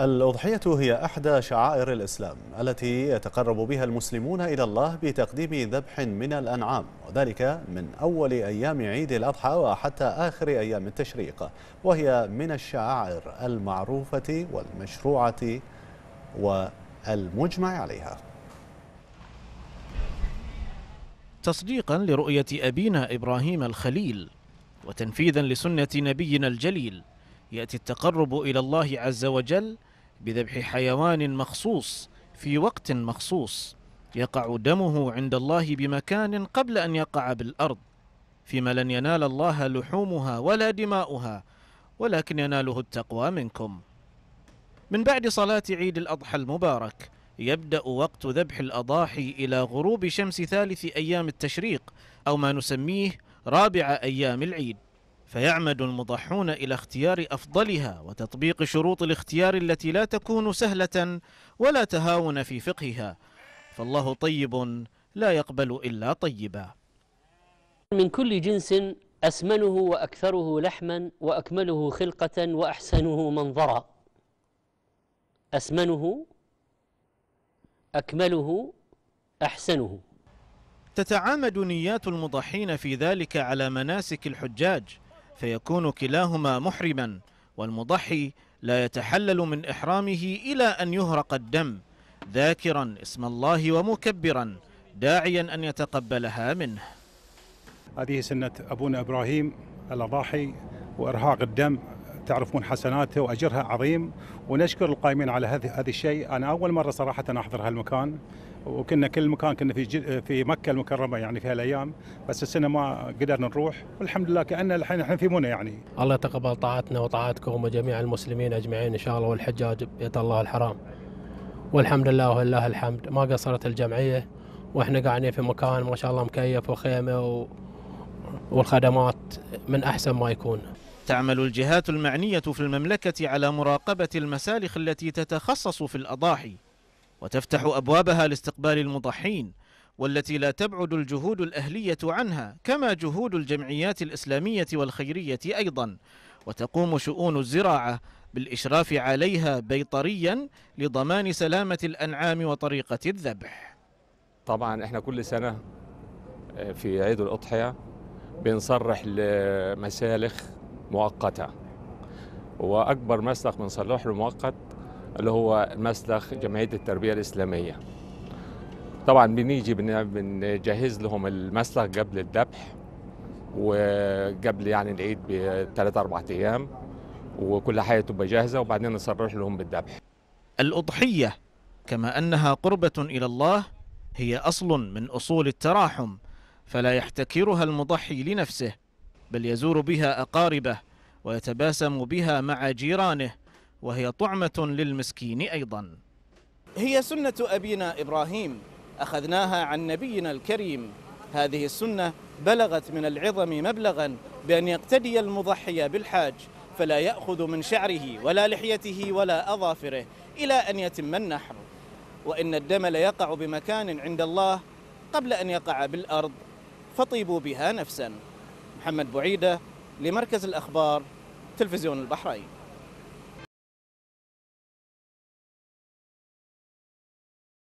الأضحية هي أحدى شعائر الإسلام التي يتقرب بها المسلمون إلى الله بتقديم ذبح من الأنعام وذلك من أول أيام عيد الأضحى وحتى آخر أيام التشريق وهي من الشعائر المعروفة والمشروعة والمجمع عليها تصديقا لرؤية أبينا إبراهيم الخليل وتنفيذا لسنة نبينا الجليل يأتي التقرب إلى الله عز وجل بذبح حيوان مخصوص في وقت مخصوص يقع دمه عند الله بمكان قبل أن يقع بالأرض فيما لن ينال الله لحومها ولا دماؤها ولكن يناله التقوى منكم من بعد صلاة عيد الأضحى المبارك يبدأ وقت ذبح الأضاحي إلى غروب شمس ثالث أيام التشريق أو ما نسميه رابع أيام العيد فيعمد المضحون إلى اختيار أفضلها وتطبيق شروط الاختيار التي لا تكون سهلة ولا تهاون في فقهها فالله طيب لا يقبل إلا طيبا من كل جنس أسمنه وأكثره لحما وأكمله خلقة وأحسنه منظرا أسمنه أكمله أحسنه تتعامد نيات المضحين في ذلك على مناسك الحجاج فيكون كلاهما محرما والمضحي لا يتحلل من إحرامه إلى أن يهرق الدم ذاكرا اسم الله ومكبرا داعيا أن يتقبلها منه هذه سنة أبونا إبراهيم الأضاحي وإرهاق الدم تعرفون حسناته واجرها عظيم ونشكر القائمين على هذا هذا الشيء انا اول مره صراحه احضر هالمكان وكنا كل مكان كنا في في مكه المكرمه يعني في هالايام بس السنه ما قدرنا نروح والحمد لله كان الحين احنا في منى يعني الله يتقبل طاعتنا وطاعتكم وجميع المسلمين اجمعين ان شاء الله والحجاج بيت الله الحرام والحمد لله ولله الحمد ما قصرت الجمعيه واحنا قاعدين في مكان ما شاء الله مكيف وخيمه و... والخدمات من احسن ما يكون تعمل الجهات المعنية في المملكة على مراقبة المسالخ التي تتخصص في الأضاحي وتفتح أبوابها لاستقبال المضحين والتي لا تبعد الجهود الأهلية عنها كما جهود الجمعيات الإسلامية والخيرية أيضا وتقوم شؤون الزراعة بالإشراف عليها بيطريا لضمان سلامة الأنعام وطريقة الذبح طبعا احنا كل سنة آه، في عيد الأضحية بنصرح لمسالخ مؤقته واكبر مسلخ بنصلح له مؤقت اللي هو مسلخ جمعيه التربيه الاسلاميه طبعا بنيجي بنجهز لهم المسلخ قبل الذبح وقبل يعني العيد بثلاث اربع ايام وكل حاجه تبقى جاهزه وبعدين نصرح لهم بالذبح الاضحيه كما انها قربه الى الله هي اصل من اصول التراحم فلا يحتكرها المضحي لنفسه بل يزور بها أقاربه ويتباسم بها مع جيرانه وهي طعمة للمسكين أيضا هي سنة أبينا إبراهيم أخذناها عن نبينا الكريم هذه السنة بلغت من العظم مبلغا بأن يقتدي المضحي بالحاج فلا يأخذ من شعره ولا لحيته ولا أظافره إلى أن يتم النحر وإن الدم ليقع بمكان عند الله قبل أن يقع بالأرض فطيبوا بها نفساً محمد بعيدة لمركز الأخبار تلفزيون البحرين